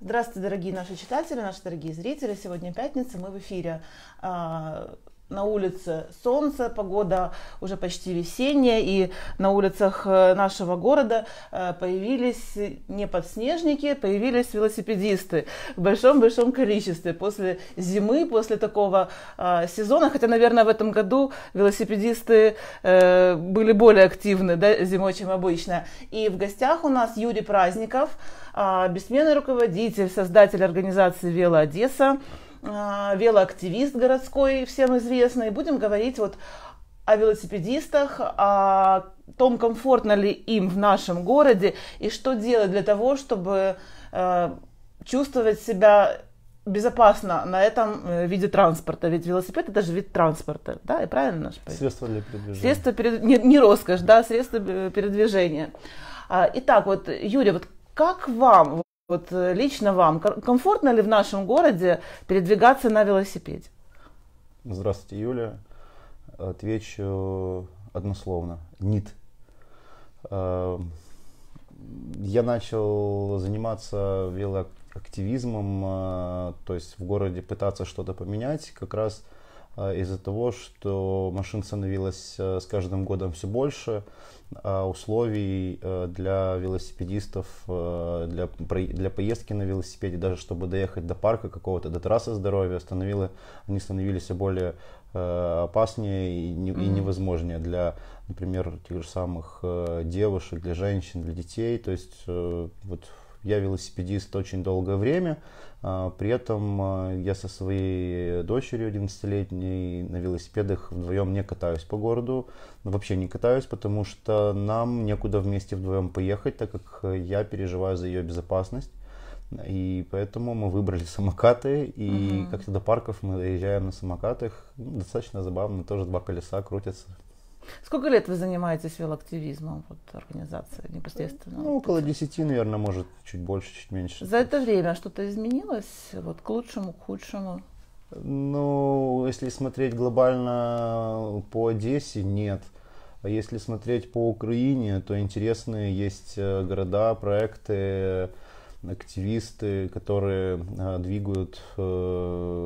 Здравствуйте, дорогие наши читатели, наши дорогие зрители. Сегодня пятница, мы в эфире. А, на улице солнце, погода уже почти весенняя, и на улицах э, нашего города э, появились не подснежники, появились велосипедисты в большом-большом количестве после зимы, после такого а, сезона. Хотя, наверное, в этом году велосипедисты э, были более активны да, зимой, чем обычно. И в гостях у нас Юрий Праздников – а, бессменный руководитель, создатель организации «Вело Одесса», а, велоактивист городской, всем известный. Будем говорить вот о велосипедистах, о том, комфортно ли им в нашем городе и что делать для того, чтобы а, чувствовать себя безопасно на этом э, виде транспорта. Ведь велосипед это же вид транспорта, да, и правильно наш Средство для передвижения. Средство перед... не, не роскошь, да, средство э, передвижения. Итак, вот, Юрий, вот как вам, вот э, лично вам, комфортно ли в нашем городе передвигаться на велосипеде? Здравствуйте, Юля. Отвечу однословно. Нет. Эм, я начал заниматься велоактивизмом, э, то есть в городе пытаться что-то поменять, как раз – а, из-за того, что машин становилось а, с каждым годом все больше, а условий а, для велосипедистов, для, для поездки на велосипеде, даже чтобы доехать до парка какого-то, до трассы здоровья, становило, они становились все более опаснее и, и невозможнее для, например, тех же самых девушек, для женщин, для детей. То есть э, вот я велосипедист очень долгое время. А, при этом а, я со своей дочерью 11-летней на велосипедах вдвоем не катаюсь по городу. Ну, вообще не катаюсь, потому что нам некуда вместе вдвоем поехать, так как э, я переживаю за ее безопасность. И поэтому мы выбрали самокаты, и угу. как-то до парков мы доезжаем на самокатах. Ну, достаточно забавно, тоже два колеса крутятся. Сколько лет вы занимаетесь велоактивизмом, вот, организация непосредственно? Ну, около десяти, наверное, может, чуть больше, чуть меньше. За это время что-то изменилось вот, к лучшему, к худшему? Ну, если смотреть глобально по Одессе, нет. А если смотреть по Украине, то интересные есть э, города, проекты, активисты, которые э, двигают э,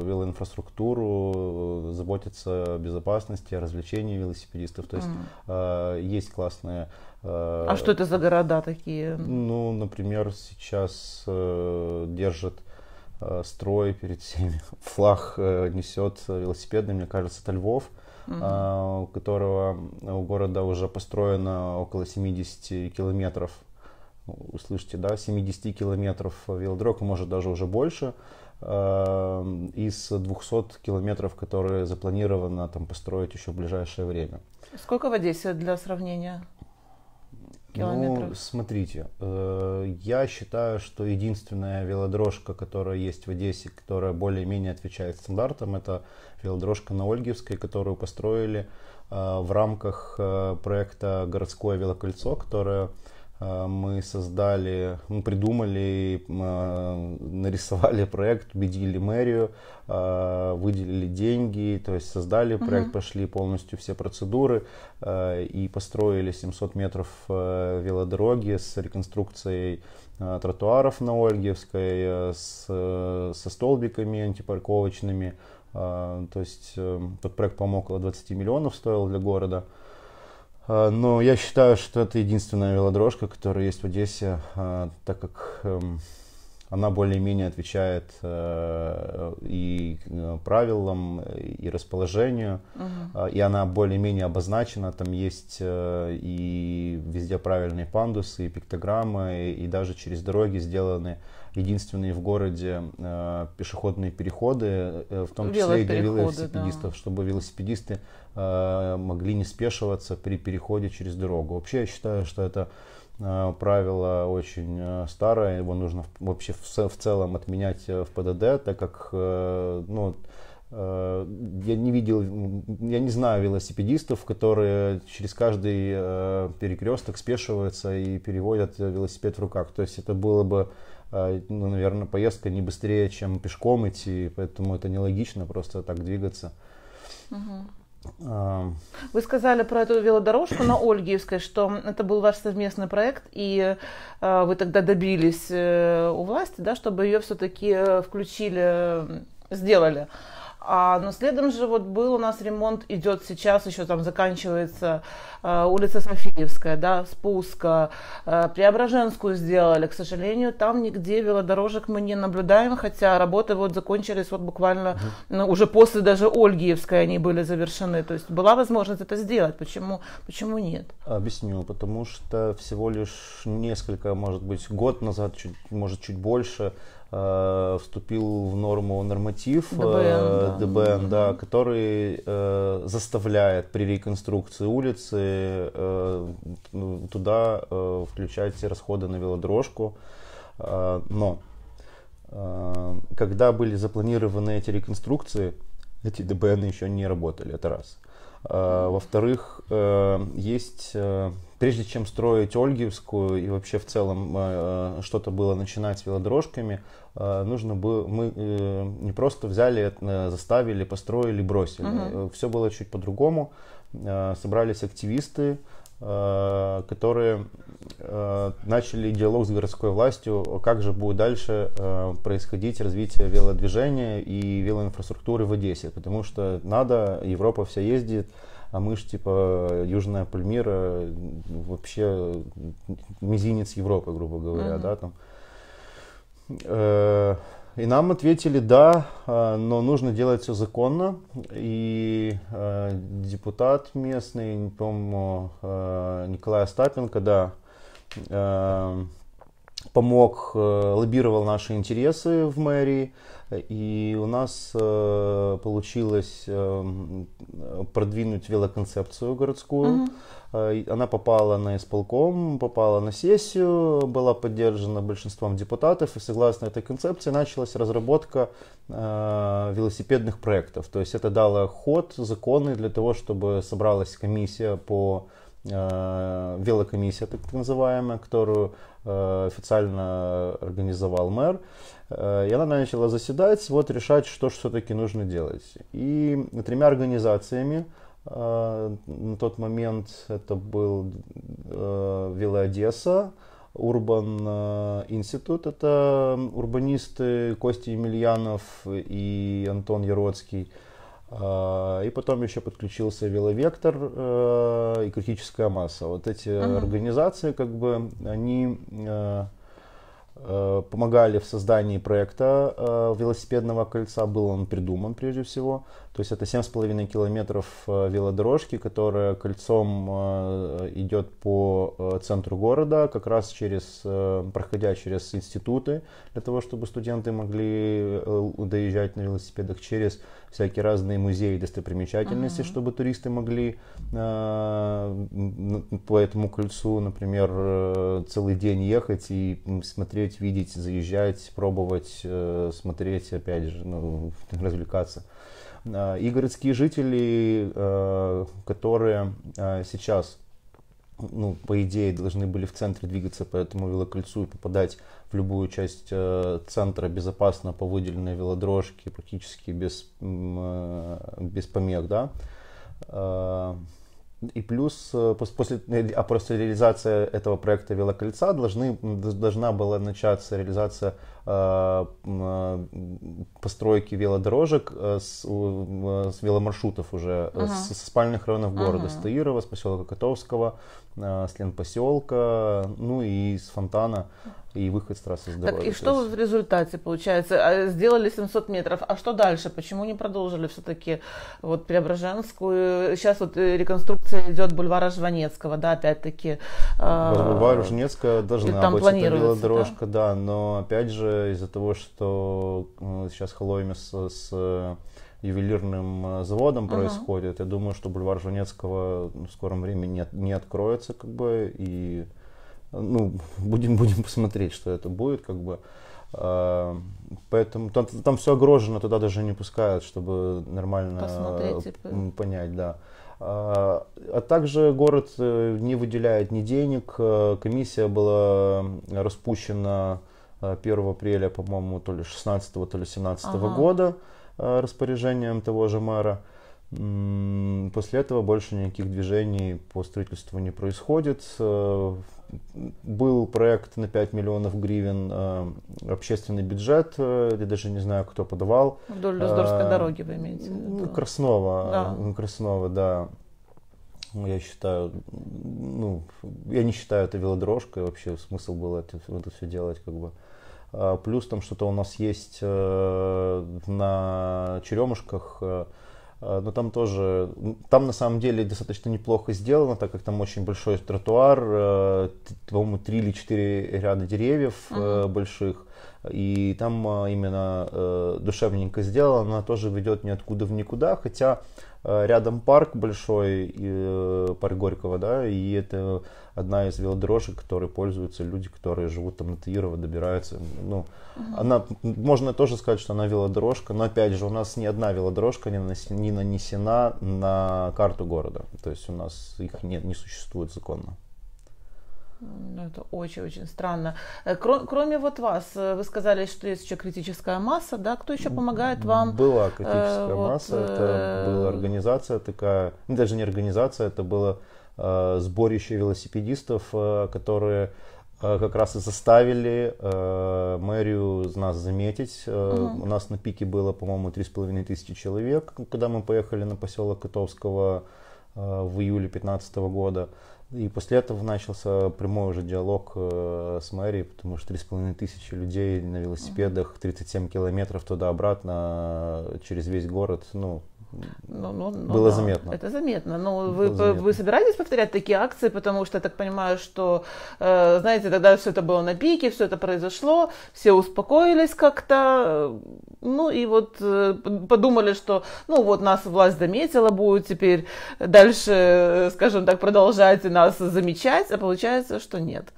велоинфраструктуру, э, заботятся о безопасности, о развлечении велосипедистов. То есть mm. есть классные а что это за города такие? Ну, например, сейчас держит строй перед всеми. Флаг несет велосипедный, мне кажется, это Львов, угу. э, у которого у города уже построено около 70 километров услышите, да, 70 километров велодорог, а может даже уже больше, э, из 200 километров, которые запланировано там построить еще в ближайшее время. Сколько в Одессе для сравнения? Километров? Ну, смотрите, э, я считаю, что единственная велодрожка, которая есть в Одессе, которая более-менее отвечает стандартам, это велодрожка на Ольгиевской, которую построили э, в рамках проекта «Городское велокольцо», которое Э, мы создали, мы придумали, э, нарисовали проект, убедили мэрию, э, выделили деньги, то есть создали проект, угу. пошли полностью все процедуры и построили 700 метров велодороги с реконструкцией тротуаров на Ольгиевской, с, со столбиками антипарковочными. То есть этот проект, по около 20 миллионов стоил для города. А, но я считаю, что это единственная велодорожка, которая есть в Одессе, а, так как эм, она более-менее отвечает э, и э, правилам, и расположению, Uh-huh. и она более-менее обозначена. Там есть э, и везде правильные пандусы, и пиктограммы, и даже через дороги сделаны единственные в городе пешеходные переходы, в том числе и для велосипедистов, да. чтобы велосипедисты Э, могли не спешиваться при переходе через дорогу. Вообще я считаю, что это э, правило очень э, старое, его нужно вообще в целом отменять в ПДД, так как ну, я не видел, я не знаю велосипедистов, которые через каждый перекресток спешиваются и переводят велосипед в руках. То есть это было бы, ну, наверное, поездка не быстрее, чем пешком идти, поэтому это нелогично просто так двигаться. Угу. Вы сказали про эту велодорожку на Ольгиевской, что это был ваш совместный проект, и э, вы тогда добились э, у власти, да, чтобы ее все-таки э, включили, сделали. А, но следом же вот был у нас ремонт, идет сейчас, еще там заканчивается э, улица Софиевская, да, спуска, э, Преображенскую сделали. К сожалению, там нигде велодорожек мы не наблюдаем, хотя работы вот закончились вот буквально угу. ну, уже после даже Ольгиевской они были завершены. То есть была возможность это сделать, почему, почему нет? Объясню, потому что всего лишь несколько, может быть, год назад, чуть, может чуть больше, Э, вступил в норму норматив э, ДБН, да. ДБН да, который э, заставляет при реконструкции улицы э, туда э, включать расходы на велодрожку Э, но э, когда были запланированы эти реконструкции, эти ДБН еще не работали, это раз. Э, Э, во-вторых, э, есть, э, прежде чем строить Ольгиевскую и вообще в целом что-то было начинать с велодорожками, нужно было, мы не просто взяли, заставили, построили, бросили. Угу. Все было чуть по-другому. Собрались активисты, Э, которые э, начали диалог с городской властью, как же будет дальше э, происходить развитие велодвижения и велоинфраструктуры в Одессе, потому что надо, Европа вся ездит, а мы же типа Южная Пальмира вообще мизинец Европы, грубо говоря, mm-hmm. да, там. И нам ответили, да, а, но нужно делать все законно. И а, депутат местный, по-моему, а, Николай Остапенко, да, помог, э, лоббировал наши интересы в мэрии, и у нас э, получилось э, продвинуть велоконцепцию городскую. uh Она попала на исполком, попала на сессию, была поддержана большинством депутатов, и согласно этой концепции началась разработка велосипедных проектов. То есть это дало ход, законы для того, чтобы собралась комиссия по Э, велокомиссия, так называемая, которую э, официально организовал мэр. Э, и она начала заседать, вот решать, что же все-таки нужно делать. И тремя организациями на тот момент это был Вилла Одесса, Урбан Институт, это урбанисты Костя Емельянов и Антон Яроцкий – а, и потом еще подключился веловектор э, и критическая масса. Вот эти uh-huh. организации, как бы, они э, э, помогали в создании проекта велосипедного кольца, был он придуман прежде всего. То есть это 7,5 километров э, велодорожки, которая кольцом э, идет по э, центру города, как раз через, проходя через институты, для того, чтобы студенты могли доезжать на велосипедах через всякие разные музеи и достопримечательности, uh-huh. чтобы туристы могли по этому кольцу, например, целый день ехать и смотреть, видеть, заезжать, пробовать, смотреть, опять же, ну, развлекаться. Э, и городские жители, э, которые э, сейчас ну, по идее, должны были в центре двигаться по этому велокольцу и попадать в любую часть центра безопасно по выделенной велодорожке, практически без, без помех, да. и плюс э, после, а просто реализация этого проекта велокольца должны, должна была начаться реализация Э, э, постройки велодорожек э, с, с веломаршрутов уже ага. с, спальных районов города, ага. с с поселка Котовского, с Ленпоселка, ну и с Фонтана и выход с трассы здоровья. Так, и что есть... в результате получается? А, сделали 700 метров, а что дальше? Почему не продолжили все-таки вот Преображенскую? Сейчас вот э, реконструкция идет бульвара Жванецкого, да, опять-таки. А, бульвар Жванецкого должна там быть эта велодорожка, да? да, но опять же из-за того, что э, сейчас Холоймес с э, ювелирным заводом uh-huh. происходит, я думаю, что бульвар Жванецкого в скором времени не, не откроется, как бы, и ну, будем, будем посмотреть, что это будет, как бы. А, поэтому там, там все огорожено, туда даже не пускают, чтобы нормально типа. понять, да. А, а также город э, не выделяет ни денег. Э, комиссия была распущена 1 э, апреля, по-моему, то ли 16, то ли 17 ага. года распоряжением того же мэра. После этого больше никаких движений по строительству не происходит. Э, был проект на 5 миллионов гривен, э, общественный бюджет, э, я даже не знаю, кто подавал. Вдоль Люздорской а, дороги вы имеете в виду? Ну, Краснова, да. Ну, Краснова, да. Ну, я считаю, ну, я не считаю это велодорожкой, вообще смысл было это, это все делать, как бы. А, плюс там что-то у нас есть на Черемушках, а, но там тоже, там на самом деле достаточно неплохо сделано, так как там очень большой тротуар, э, по-моему, три или четыре ряда деревьев uh-huh. больших, и там а, именно э, душевненько сделано, она тоже ведет ниоткуда в никуда, хотя Э, рядом парк большой, и, э, парк Горького, да, и это одна из велодорожек, которой пользуются люди, которые живут там на Таирова, добираются. Ну, угу. она, можно тоже сказать, что она велодорожка, но опять же, у нас ни одна велодорожка не, нанес, не нанесена на карту города. То есть у нас их не, не существует законно. Ну, это очень-очень странно. Э, кроме вот вас, э, вы сказали, что есть еще критическая масса, да? Кто еще помогает вам? Была э, критическая э, масса, вот, это была организация такая, ну, даже не организация, это было э, сборище велосипедистов, э, которые э, как раз и заставили э, мэрию нас заметить. угу. У нас на пике было, по-моему, 3,5 тысячи человек, когда мы поехали на поселок Котовского Э, в июле 2015 года. И после этого начался прямой уже диалог э, с мэрией, потому что 3,5 тысячи людей на велосипедах, 37 километров туда-обратно э, через весь город, ну, ну, ну, ну, было да, заметно. Это заметно. Но ну, было вы, заметно. вы собираетесь повторять такие акции, потому что я так понимаю, что, э, знаете, тогда все это было на пике, все это произошло, все успокоились как-то, э, ну и вот э, подумали, что, ну вот нас власть заметила, будет теперь дальше, э, скажем так, продолжать нас замечать, а получается, что нет.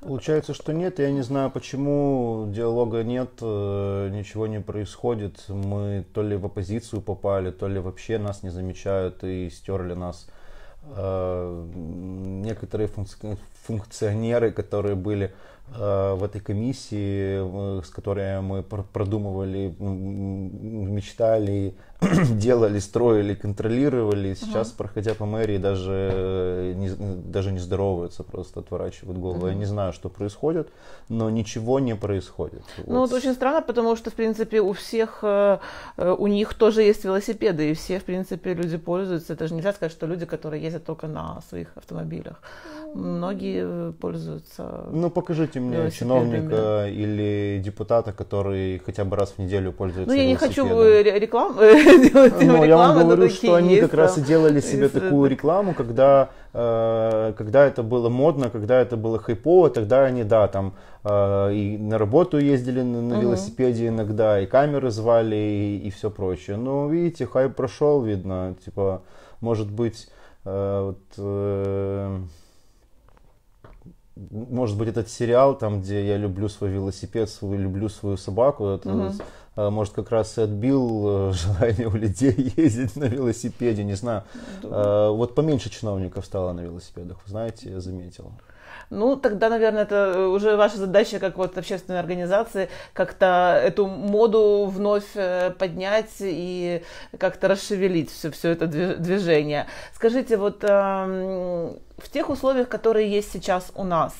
Получается, что нет. Я не знаю, почему диалога нет, э, ничего не происходит. Мы то ли в оппозицию попали, то ли вообще нас не замечают и стерли нас. Э, некоторые функционеры, которые были э, в этой комиссии, с которой мы продумывали, мечтали, делали, строили, контролировали. Сейчас, угу. проходя по мэрии, даже э, не, даже не здороваются, просто отворачивают голову. Угу. Я не знаю, что происходит, но ничего не происходит. Ну, вот. вот очень странно, потому что, в принципе, у всех, э, э, у них тоже есть велосипеды, и все, в принципе, люди пользуются. Это же нельзя сказать, что люди, которые ездят только на своих автомобилях. Ну, Многие пользуются. Ну, покажите мне чиновника или депутата, который хотя бы раз в неделю пользуется Ну, я не хочу рекламу делать рекламу, ну, я вам говорю, что они есть, как раз и делали себе есть, такую это... рекламу, когда, э, когда это было модно, когда это было хайпово, тогда они, да, там э, и на работу ездили на, на велосипеде угу. иногда, и камеры звали, и, и все прочее. Но ну, видите, хайп прошел, видно, типа, может быть, э, вот... Э, может быть, этот сериал, там, где я люблю свой велосипед, свой, люблю свою собаку, это, угу. А, может, как раз и отбил э, желание у людей ездить на велосипеде, не знаю. Думаю. А, вот поменьше чиновников стало на велосипедах, знаете, я заметил. Ну, тогда, наверное, это э, уже ваша задача, как вот общественной организации, как-то эту моду вновь э, поднять и как-то расшевелить все, все это движение. Скажите, вот в тех условиях, которые есть сейчас у нас.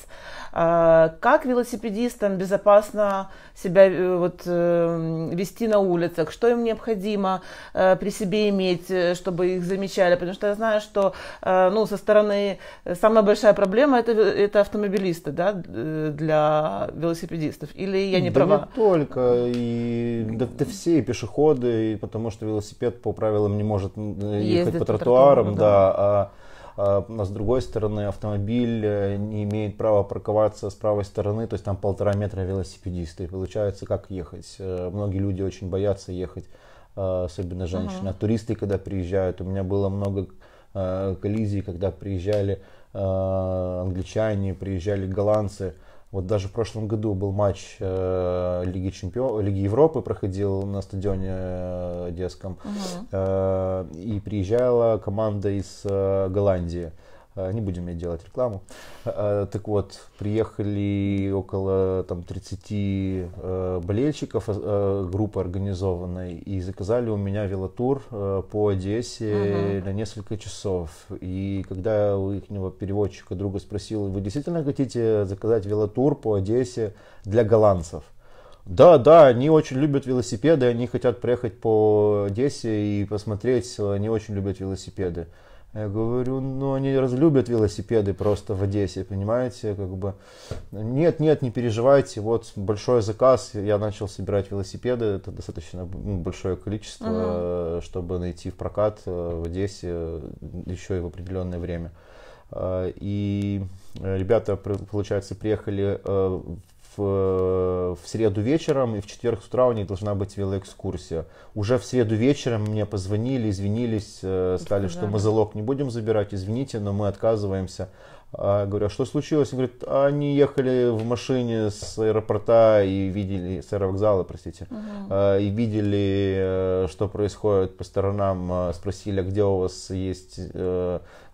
Э, как велосипедистам безопасно себя э, вот, э, вести на улицах, что им необходимо при себе иметь, чтобы их замечали, потому что я знаю, что ну, со стороны самая большая проблема это, это автомобилисты да, для велосипедистов, или я не да права? Не только, и, да, да все, и пешеходы, и потому что велосипед по правилам не может ехать по тротуарам, по тротуару, да, да. А а с другой стороны автомобиль э, не имеет права парковаться с правой стороны, то есть там полтора метра велосипедисты. получается, как ехать? Э, многие люди очень боятся ехать, а, особенно женщины. Uh-huh. А туристы, когда приезжают, у меня было много э, коллизий, когда приезжали а, англичане, приезжали голландцы – вот даже в прошлом году был матч э, Лиги, Чемпион... Лиги Европы, проходил на стадионе э, детском. Угу. Э, и приезжала команда из э, Голландии. Э, не будем я делать рекламу. Э, э, так вот, приехали около там, 30 болельщиков группы организованной и заказали у меня велотур по Одессе uh на несколько часов. И когда у их переводчика друга спросил, вы действительно хотите заказать велотур по Одессе для голландцев? Да, да, они очень любят велосипеды, они хотят проехать по Одессе и посмотреть, они очень любят велосипеды. Я говорю, ну они разлюбят велосипеды просто в Одессе, понимаете, как бы. Нет, нет, не переживайте, вот большой заказ, я начал собирать велосипеды, это достаточно ну, большое количество, угу. чтобы найти в прокат э, в Одессе э, еще и в определенное время. И ребята, получается, приехали в, э, в среду вечером, и в четверг с утра у них должна быть велоэкскурсия. Уже в среду вечером мне позвонили, извинились, э, сказали, что мы залог не будем забирать, извините, но мы отказываемся. А, говорю, а что случилось? Он говорит, они ехали в машине с аэропорта и видели, с аэровокзала, простите, угу. а, и видели, э, что происходит по сторонам, а, спросили, а где у вас есть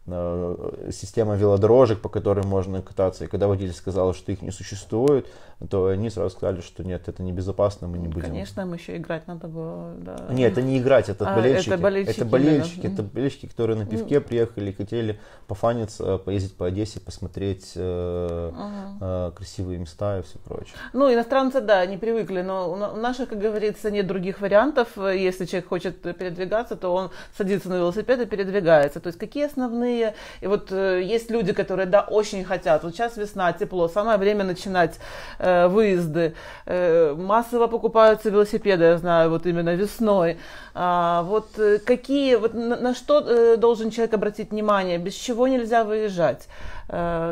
Э, система велодорожек, по которой можно кататься. И когда водитель сказал, что их не существует, то они сразу сказали, что нет, это небезопасно, мы не будем. Конечно, им еще играть надо было. Да. Нет, это не играть, это а, болельщики. Это болельщики, это болельщики, это болельщики, которые на ну. пивке приехали, и хотели пофаниться, поездить по Одессе, посмотреть угу. красивые места и все прочее. Ну, иностранцы, да, не привыкли, но у наших, как говорится, нет других вариантов. Если человек хочет передвигаться, то он садится на велосипед и передвигается. То есть какие основные далее. И вот э, есть люди, которые, да, очень хотят. Вот сейчас весна, тепло, самое время начинать э, выезды. Э, массово покупаются велосипеды, я знаю, вот именно весной. А, вот э, какие, вот на, на что э, должен человек обратить внимание, без чего нельзя выезжать? Э,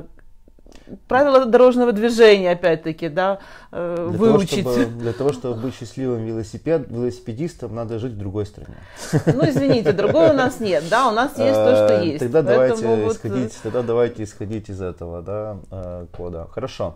правила дорожного движения, опять-таки, да, э, для выучить. Того, чтобы, для того, чтобы быть счастливым велосипед, велосипедистом, надо жить в другой стране. Ну, извините, другого у нас нет, да, у нас есть то, что э, есть. Тогда давайте, исходить, тогда давайте исходить из этого да, э, кода. Хорошо.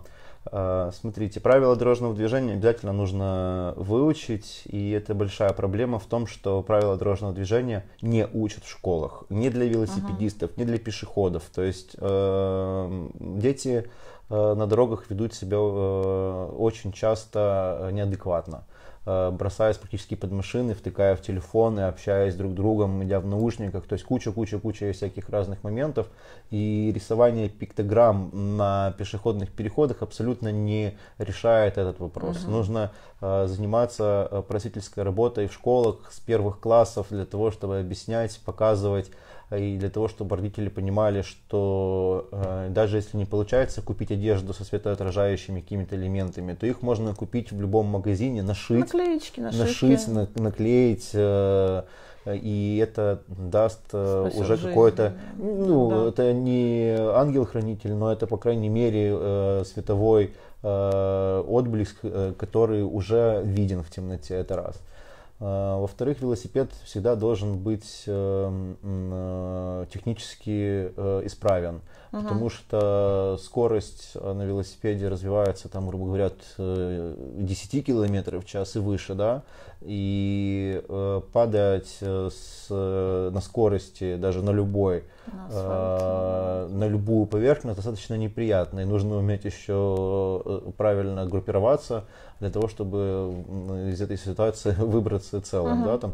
Э, смотрите, правила дорожного движения обязательно нужно выучить, и это большая проблема в том, что правила дорожного движения не учат в школах, не для велосипедистов, не для пешеходов. То есть э, дети э, на дорогах ведут себя э, очень часто неадекватно. Э, бросаясь практически под машины, втыкая в телефоны, общаясь друг с другом, идя в наушниках. То есть куча-куча-куча всяких разных моментов. И рисование пиктограмм на пешеходных переходах абсолютно не решает этот вопрос. Угу. Нужно э, заниматься э, просительской работой в школах с первых классов для того, чтобы объяснять, показывать, и для того, чтобы родители понимали, что э, даже если не получается купить одежду со светоотражающими какими-то элементами, то их можно купить в любом магазине, нашить, Наклеечки, нашить, на, наклеить. Э, и это даст э, Спасет уже какое-то, ну, да. это не ангел-хранитель, но это, по крайней мере, э, световой э, отблеск, э, который уже виден в темноте, это раз. Э, а, во-вторых, велосипед всегда должен быть эм, э, технически э, исправен угу. потому что скорость на велосипеде развивается, там, грубо говоря, от 10 э, км в час и выше, да, и э, падать э, с, э, на скорости даже на любой, на, э, ну, на любую поверхность достаточно неприятно, и нужно уметь еще правильно группироваться для того, чтобы из этой ситуации выбраться целым, угу. да, там.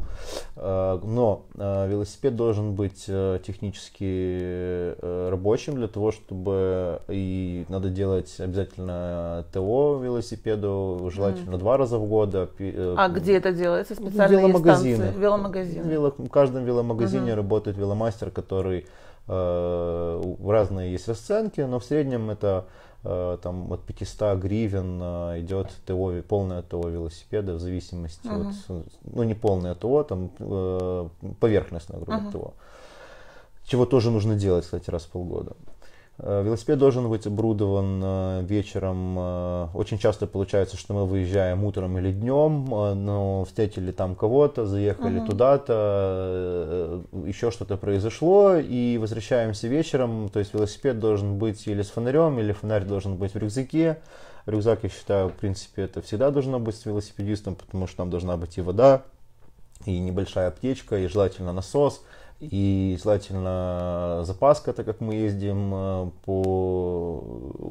но велосипед должен быть технически рабочим для для того, чтобы и надо делать обязательно ТО велосипеду, желательно mm. два раза в год. А, э, а где это делается? Специальные веломагазины. Веломагазины. Вело, в каждом веломагазине mm-hmm. работает веломастер, который э, разные есть расценки, но в среднем это э, там от 500 гривен э, идет ТО, полное ТО велосипеда в зависимости uh-huh. от, ну не полное ТО, там поверхностное грубо uh-huh. ТО. Чего тоже нужно делать, кстати, раз в полгода. Э, велосипед должен быть оборудован э, вечером. Э, очень часто получается, что мы выезжаем утром или днем, но встретили там кого-то, заехали угу. туда-то, еще что-то произошло, и возвращаемся вечером. То есть велосипед должен быть или с фонарем, или фонарь должен быть в рюкзаке. Рюкзак, я считаю, в принципе, это всегда должно быть с велосипедистом, потому что там должна быть и вода, и небольшая аптечка, и желательно насос и желательно запаска, так как мы ездим э, по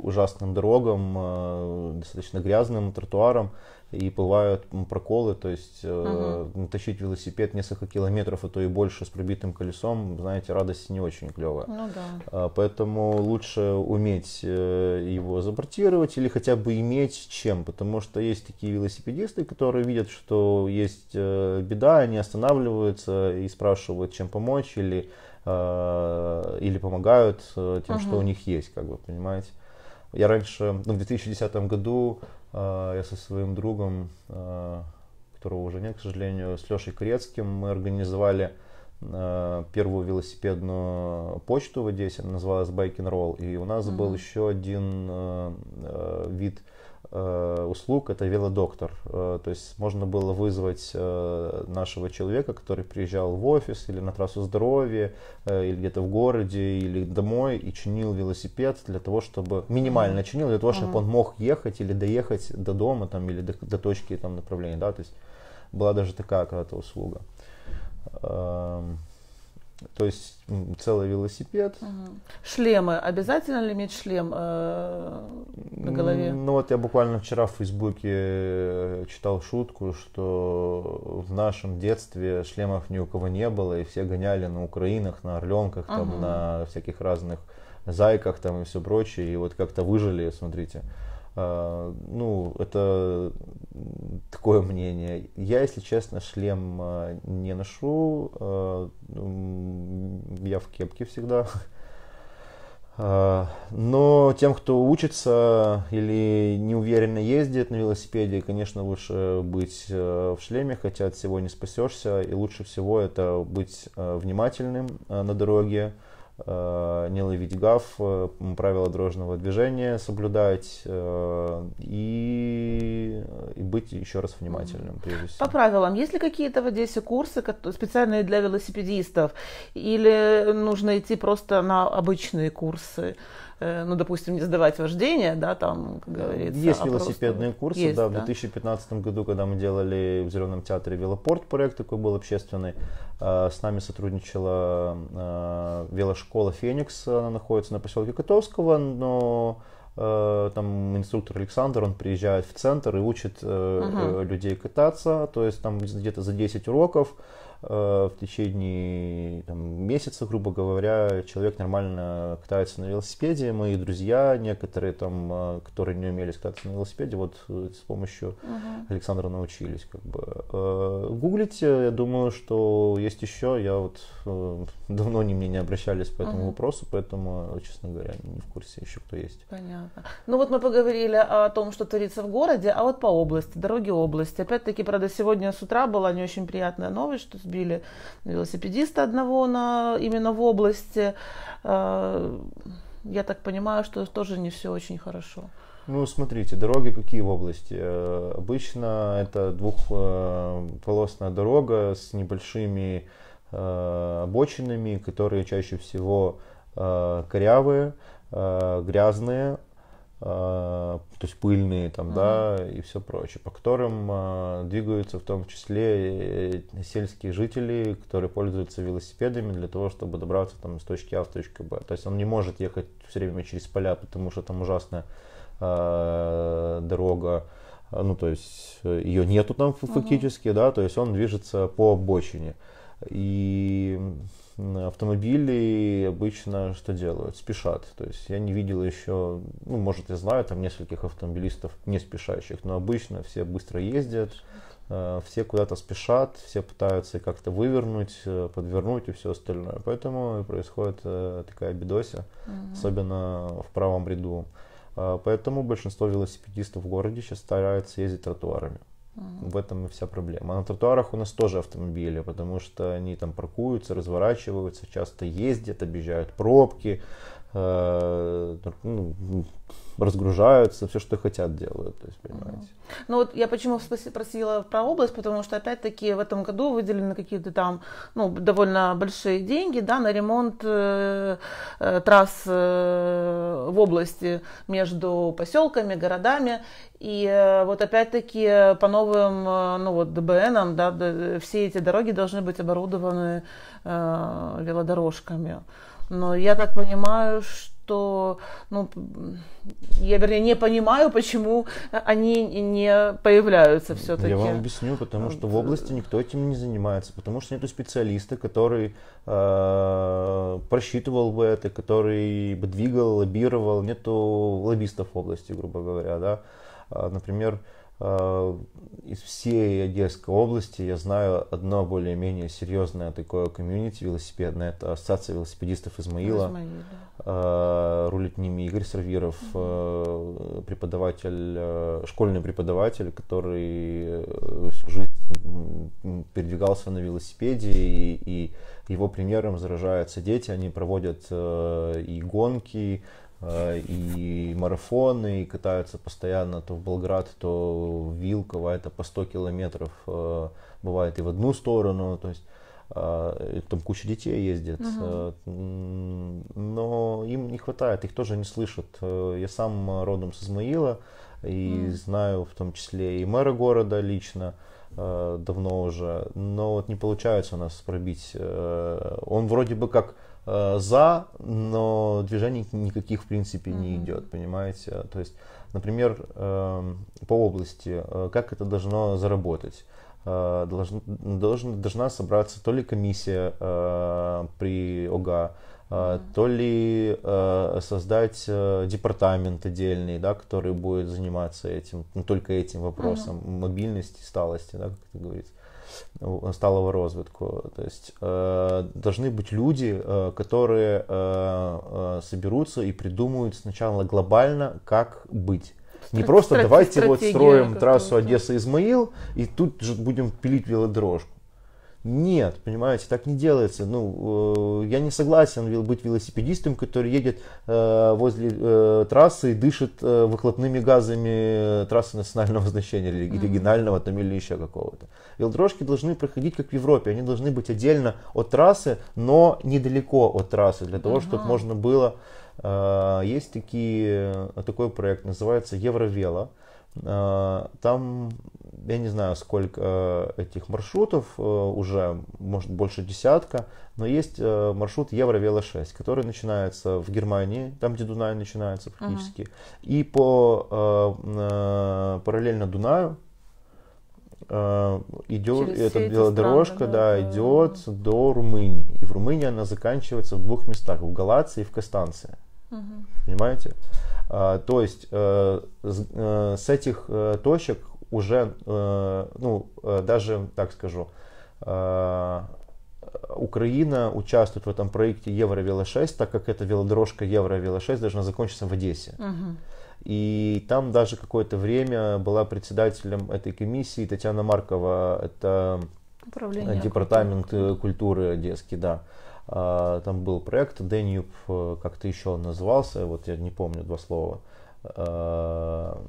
ужасным дорогам, э, достаточно грязным тротуарам, и бывают проколы, то есть угу. э, тащить велосипед несколько километров, а то и больше с пробитым колесом, знаете, радость не очень клевая. Ну да. Э, поэтому лучше уметь э, его забортировать или хотя бы иметь чем, потому что есть такие велосипедисты, которые видят, что есть э, беда, они останавливаются и спрашивают, чем помочь или э, или помогают э, тем, угу. что у них есть, как бы, понимаете. Я раньше, ну, в 2010 году а, я со своим другом, а, которого уже нет, к сожалению, с Лешей Крецким, мы организовали а, первую велосипедную почту в Одессе, называлась Байкин Ролл, и у нас mm-hmm. был еще один вид – Э, услуг это велодоктор. Э, то есть можно было вызвать э, нашего человека, который приезжал в офис или на трассу здоровья, или где-то в городе, или домой и чинил велосипед для того, чтобы минимально чинил, для того, чтобы mm-hmm. он мог ехать или доехать до дома там, или до, до точки там, направления. Да? То есть была даже такая когда-то услуга. Эм, то есть целый велосипед. Угу. Шлемы. Обязательно ли иметь шлем э, на голове? Ну вот я буквально вчера в Фейсбуке э, читал шутку, что в нашем детстве шлемов ни у кого не было, и все гоняли на Украинах, на Орленках, угу. там, на всяких разных зайках там и все прочее. И вот как-то выжили, смотрите. А, ну, это такое мнение. Я, если честно, шлем а, не ношу. А, я в кепке всегда. Но тем, кто учится или неуверенно ездит на велосипеде, конечно, лучше быть в шлеме, хотя от всего не спасешься. И лучше всего это быть внимательным на дороге, Э, не ловить гав, э, правила дорожного движения соблюдать э, и, и быть еще раз внимательным. Прежде всего. По правилам, есть ли какие-то в Одессе курсы специальные для велосипедистов? Или нужно идти просто на обычные курсы? ну, допустим, не сдавать вождение, да, там, как говорится. Есть а велосипедные просто... курсы, Есть, да, да, в 2015 году, когда мы делали в Зеленом театре велопорт проект такой был общественный, Э, с нами сотрудничала э, велошкола «Феникс», она находится на поселке Котовского, но э, там инструктор Александр, он приезжает в центр и учит uh людей кататься, то есть там где-то за 10 уроков Э, в течение там, месяца, грубо говоря, человек нормально катается на велосипеде. Мои друзья, некоторые там, э, которые не умели кататься на велосипеде, вот э, с помощью uh-huh. Александра научились. Как бы. Гуглите, я думаю, что есть еще. Я вот давно не мне не обращались по этому uh-huh. вопросу, поэтому, честно говоря, не в курсе еще кто есть. Понятно. Ну вот мы поговорили о том, что творится в городе, а вот по области, дороги области. Опять-таки, правда, сегодня с утра была не очень приятная новость, что Сбили велосипедиста одного на, именно в области. А, я так понимаю, что тоже не все очень хорошо. Ну, смотрите, дороги какие в области? Э, обычно это двухполосная дорога с небольшими э, обочинами, которые чаще всего э, корявые, грязные, Э, то есть пыльные там, mm-hmm. да, и все прочее, по которым э, двигаются в том числе э, сельские жители, которые пользуются велосипедами для того, чтобы добраться там с точки А в точку Б. То есть он не может ехать все время через поля, потому что там ужасная дорога, ну то есть ее нету там фактически, mm-hmm. да, то есть он движется по обочине. И автомобили обычно что делают? Спешат. То есть я не видел еще, ну, может, я знаю там нескольких автомобилистов не спешащих, но обычно все быстро ездят, э, все куда-то спешат, все пытаются как-то вывернуть, э, подвернуть и все остальное. Поэтому и происходит э, такая бедося, mm особенно в правом ряду. А, поэтому большинство велосипедистов в городе сейчас стараются ездить тротуарами. Mm-hmm. В этом и вся проблема. А на тротуарах у нас тоже автомобили, потому что они там паркуются, разворачиваются, часто ездят, объезжают пробки. Э, ну, разгружаются, все, что хотят, делают, то есть, понимаете. Ну вот я почему спросила про область, потому что, опять-таки, в этом году выделены какие-то там, ну, довольно большие деньги, да, на ремонт э, э трасс э, в области между поселками, городами, и э, вот опять-таки по новым, э, ну вот, ДБНам, да, все эти дороги должны быть оборудованы э, велодорожками. Но я так понимаю, что что, ну, я, вернее, не понимаю, почему э, они не появляются все-таки. Я вам объясню, потому что в области э, никто этим не занимается, потому что нету специалиста, который э, просчитывал бы это, который бы двигал, лоббировал, нету лоббистов в области, грубо говоря, да. А, например, Э, из всей Одесской области я знаю одно более-менее серьезное такое комьюнити велосипедное. Это Ассоциация велосипедистов Измаила. Измаила. Э, рулит ними Игорь Сервиров, угу. Э, преподаватель, школьный преподаватель, который всю жизнь передвигался на велосипеде, и, и его примером заражаются дети. Они проводят и гонки, Э, и марафоны, и катаются постоянно то в Белград, то в Вилково, это по 100 километров э, бывает и в одну сторону, то есть э, там куча детей ездит, uh но им не хватает, их тоже не слышат. Я сам родом с Измаила и uh знаю в том числе и мэра города лично давно уже, но вот не получается у нас пробить. Он вроде бы как Э, за, но движений никаких, в принципе, mm-hmm. не идет, понимаете? То есть, например, эм, по области, э, как это должно заработать? Э, должен, должна собраться то ли комиссия при ОГА, mm то ли создать департамент отдельный, да, который будет заниматься этим, ну, только этим вопросом, mm-hmm. мобильности, сталости, да, как это говорится сталого розвитку. То есть э, должны быть люди, э, которые э, э соберутся и придумают сначала глобально, как быть. Не просто давайте вот строим трассу Одесса-Измаил, и тут же будем пилить велодорожку. Нет, понимаете, так не делается. Ну, э, я не согласен быть велосипедистом, который едет э, возле э, трассы и дышит э, выхлопными газами э, трассы национального значения, или mm-hmm. регионального там или еще какого-то. Велодорожки должны проходить как в Европе, они должны быть отдельно от трассы, но недалеко от трассы, для того, mm-hmm. чтобы можно было... Э, есть такие, э, такой проект, называется Евровело. mm а, там, я не знаю, сколько э, этих маршрутов э, уже, может, больше десятка, но есть э, маршрут евро 6 который начинается в Германии, там, где Дунай начинается практически, uh-huh. и по параллельно Дунаю идет эта велодорожка, страны, да, да, идет до Румынии. И в Румынии она заканчивается в двух местах, в Галации и в Кастанции. Угу. Понимаете? Э, то есть э, э, с этих точек уже, ну, даже, так скажу, Украина участвует в этом проекте евро 6 так как эта велодорожка евро 6 должна закончиться в Одессе. Угу. И там даже какое-то время была председателем этой комиссии Татьяна Маркова, это Управление департамент культуры. культуры одесский, да. А, там был проект Danube, э, как-то еще он назывался, вот я не помню два слова. А,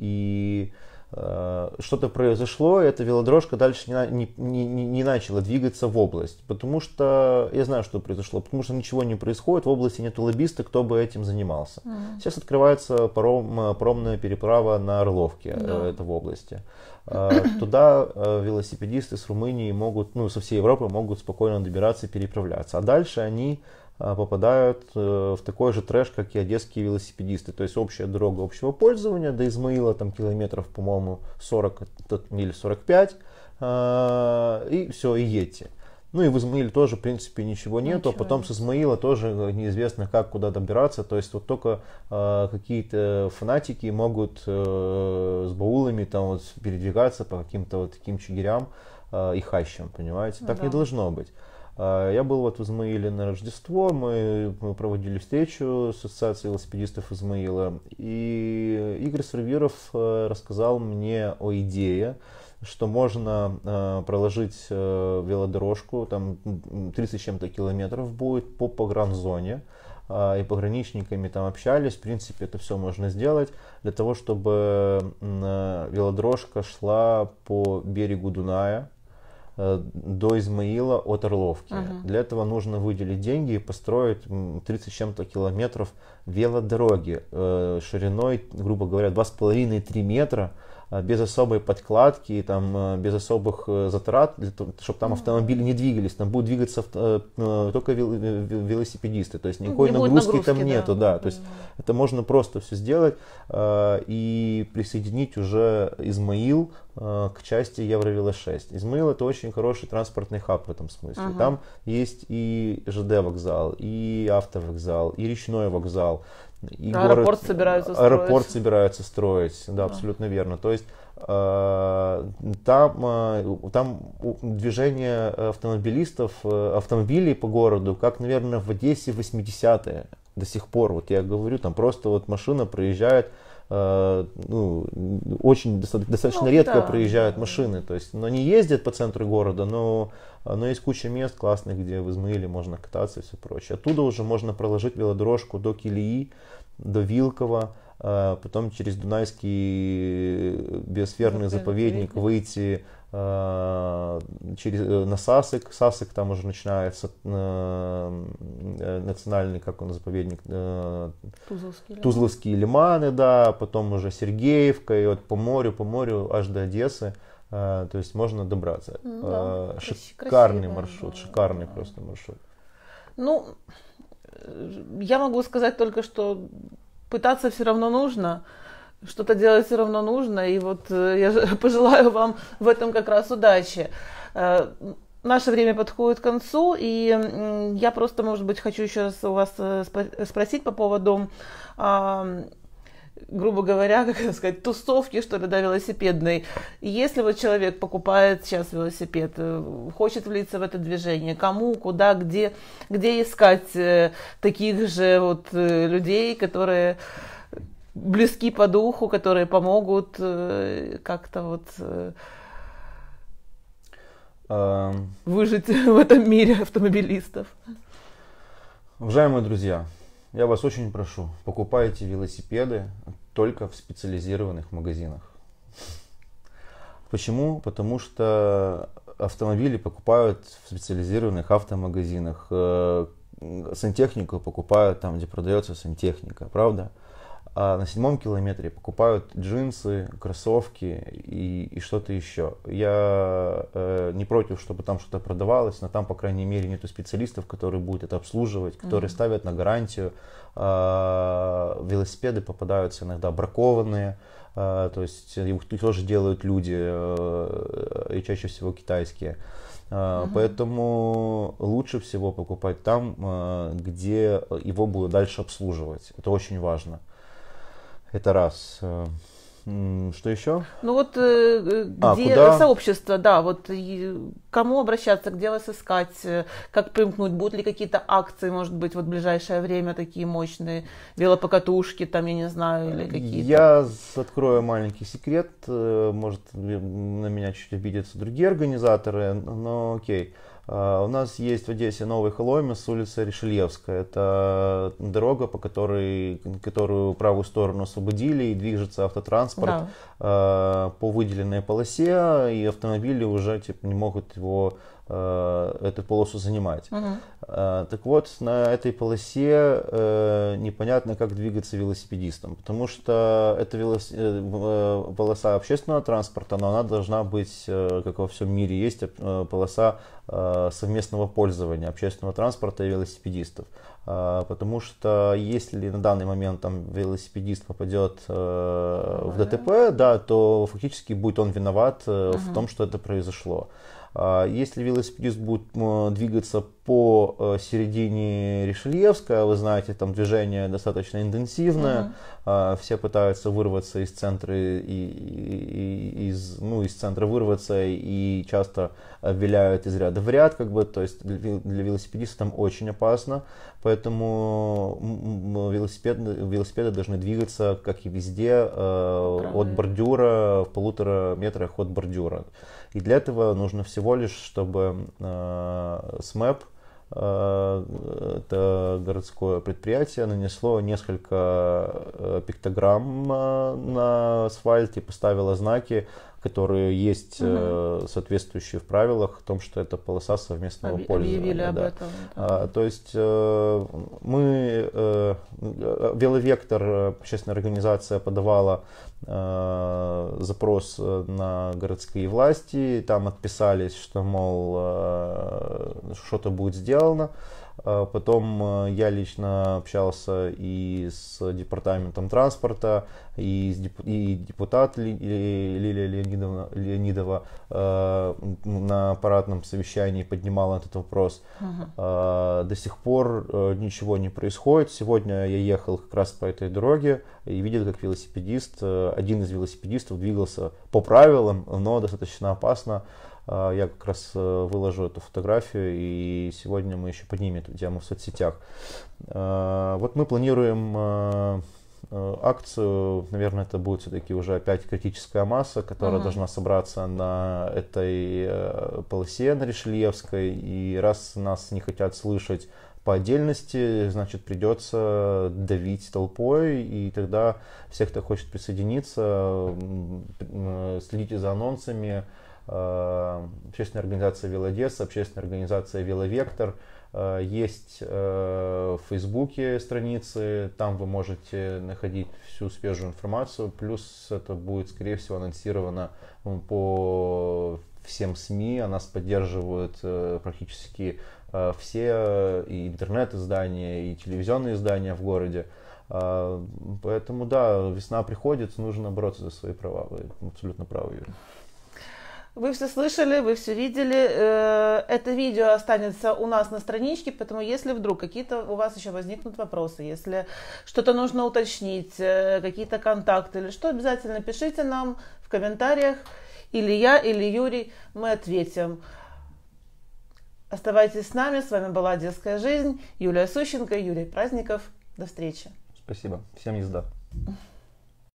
и э, что-то произошло, и эта велодорожка дальше не, не, не, не начала двигаться в область. Потому что, я знаю, что произошло, потому что ничего не происходит, в области нет лоббиста, кто бы этим занимался. Mm. Сейчас открывается паром, э, паромная переправа на Орловке, да. это в области. А, туда а, велосипедисты с Румынии могут, ну, со всей Европы могут спокойно добираться и переправляться. А дальше они а, попадают э, в такой же трэш, как и одесские велосипедисты. То есть общая дорога общего пользования до Измаила, там километров, по-моему, 40 или 45, и все, и едьте. Ну и в Измаиле тоже, в принципе, ничего нету. А ничего. А потом с Измаила тоже неизвестно, как куда добираться. То есть вот только э, какие-то фанатики могут э, с баулами там вот передвигаться по каким-то вот таким чигирям э, и хащам, понимаете? Так да. не должно быть. Э, я был вот в Измаиле на Рождество, мы, мы проводили встречу с Ассоциацией велосипедистов Измаила, и Игорь Сервиров э, рассказал мне о идее, что можно э, проложить э, велодорожку, там 30 чем-то километров будет по погранзоне, э, и пограничниками там общались, в принципе, это все можно сделать, для того, чтобы э, велодорожка шла по берегу Дуная, э, до Измаила от Орловки. Угу. Для этого нужно выделить деньги и построить 30 чем-то километров велодороги э, шириной, грубо говоря, 2,5-3 метра Э, без особой подкладки, там, э, без особых э, затрат, для того, чтобы там автомобили не двигались, там будут двигаться авто, только велосипедисты, то есть ну, никакой не нагрузки, нагрузки там да. нету, да, то есть mm это можно просто все сделать и присоединить уже Измаил к части Евровила-6. Измаил это очень хороший транспортный хаб в этом смысле. Uh-huh. Там есть и ЖД вокзал, и автовокзал, и речной вокзал. И аэропорт город, собираются строить. Аэропорт собираются строить, да, а. абсолютно верно. То есть э, там, э, там движение автомобилистов, э, автомобилей по городу, как, наверное, в Одессе 80-е до сих пор. Вот я говорю, там просто вот машина проезжает Э, ну, очень достаточно ну, редко да. проезжают машины, то есть, но не ездят по центру города, но, но есть куча мест классных, где в Измаиле можно кататься и все прочее. Оттуда уже можно проложить велодорожку до Килии, до Вилкова, а, потом через Дунайский э, биосферный Это заповедник выйти а, через, э, на Сасык Сасык там уже начинается э, национальный, как он, заповедник, Тузловские, Тузловские лиманы. да, потом уже Сергеевка, и вот по морю, по морю аж до Одессы. то есть можно добраться. Ну, да. Шикарный Красиво, маршрут, да. шикарный да. просто маршрут. Ну, я могу сказать только, что пытаться все равно нужно, что-то делать все равно нужно, и вот э, я пожелаю вам в этом как раз удачи. Э, наше время подходит к концу, и я просто, может быть, хочу еще раз у вас э, спросить по поводу грубо говоря, как это сказать, тусовки, что ли, да, велосипедной. Если вот человек покупает сейчас велосипед, э, хочет влиться в это движение, кому, куда, где, где искать э, таких же вот э, людей, которые близки по духу, которые помогут как-то вот эм. выжить в этом мире автомобилистов. Уважаемые друзья, я вас очень прошу, покупайте велосипеды только в специализированных магазинах. Почему? Потому что автомобили покупают в специализированных автомагазинах, э, сантехнику покупают там, где продается сантехника, правда? а на седьмом километре покупают джинсы, кроссовки и, и что-то еще. Я э, не против, чтобы там что-то продавалось, но там, по крайней мере, нету специалистов, которые будут это обслуживать, которые mm-hmm. ставят на гарантию. Э, велосипеды попадаются иногда бракованные, э, то есть их тоже делают люди, э, и чаще всего китайские. Uh-huh. Поэтому лучше всего покупать там, э, где его будут дальше обслуживать. Это очень важно. Это раз. Э, что еще? Ну вот э, а, где куда? сообщество, да, вот кому обращаться, где вас искать, э, как примкнуть, будут ли какие-то акции, может быть, вот в ближайшее время такие мощные, велопокатушки там, я не знаю, или э, какие-то. Я открою маленький секрет, может на меня чуть обидятся другие организаторы, но окей. Okay а, у нас есть в Одессе Новый Холомис, улица Решельевская. Это дорога, по которой, которую правую сторону освободили, и движется автотранспорт да. А, по выделенной полосе, и автомобили уже типа, не могут его а, эту полосу занимать. Угу. Так вот, на этой полосе э, непонятно, как двигаться велосипедистам, потому что это велос... Э, э, полоса общественного транспорта, но она должна быть, как во всем мире есть, полоса Э, совместного пользования общественного транспорта и велосипедистов. Э, потому что если на данный момент там велосипедист попадет э, в ДТП, да, то фактически будет он виноват в том, что это произошло. А, если велосипедист будет двигаться по э, середине Решельевска, вы знаете, там движение достаточно интенсивное, mm все пытаются вырваться из центра, и, и, из, ну, из центра вырваться и часто виляют из ряда в ряд, как бы, то есть для велосипедиста там очень опасно, поэтому велосипед, велосипеды должны двигаться, как и везде, э, от бордюра, в полутора метрах от бордюра. И для этого нужно всего лишь, чтобы э, СМЭП, э, это городское предприятие, нанесло несколько э, пиктограмм э, на асфальте, поставило знаки которые есть угу. соответствующие в правилах о том, что это полоса совместного Об, пользования. Об да. этом. А, то есть э, мы, э, Веловектор, общественная организация, подавала запрос на городские власти, там отписались, что, мол, что-то будет сделано. Э, потом э, я лично общался и с департаментом транспорта, и, с деп... и депутат Лилия Леонидовна, Леонидова э, на аппаратном совещании поднимала этот вопрос. Угу. До сих пор ничего не происходит. Сегодня я ехал как раз по этой дороге и видел, как велосипедист, один из велосипедистов двигался по правилам, но достаточно опасно а, я как раз э, выложу эту фотографию, и сегодня мы еще поднимем эту тему в соцсетях. А, вот мы планируем э, э, акцию, наверное, это будет все-таки уже опять критическая масса, которая угу. должна собраться на этой полосе на Решельевской, и раз нас не хотят слышать по отдельности, значит, придется давить толпой, и тогда всех, кто хочет присоединиться, следите за анонсами, Э, общественная организация «Велодес», общественная организация «Веловектор». Э, есть э, в Фейсбуке страницы, там вы можете находить всю свежую информацию. Плюс это будет, скорее всего, анонсировано по всем СМИ. Она нас поддерживают практически все и интернет-издания, и телевизионные издания в городе. Поэтому, да, весна приходит, нужно бороться за свои права. Вы абсолютно правы, Юрий. Вы все слышали, вы все видели. Э, это видео останется у нас на страничке, поэтому если вдруг какие-то у вас еще возникнут вопросы, если что-то нужно уточнить, э, какие-то контакты или что, обязательно пишите нам в комментариях. Или я, или Юрий, мы ответим. Оставайтесь с нами. С вами была «Детская жизнь». Юлия Сущенко, Юрий Праздников. До встречи. Спасибо. Всем езда.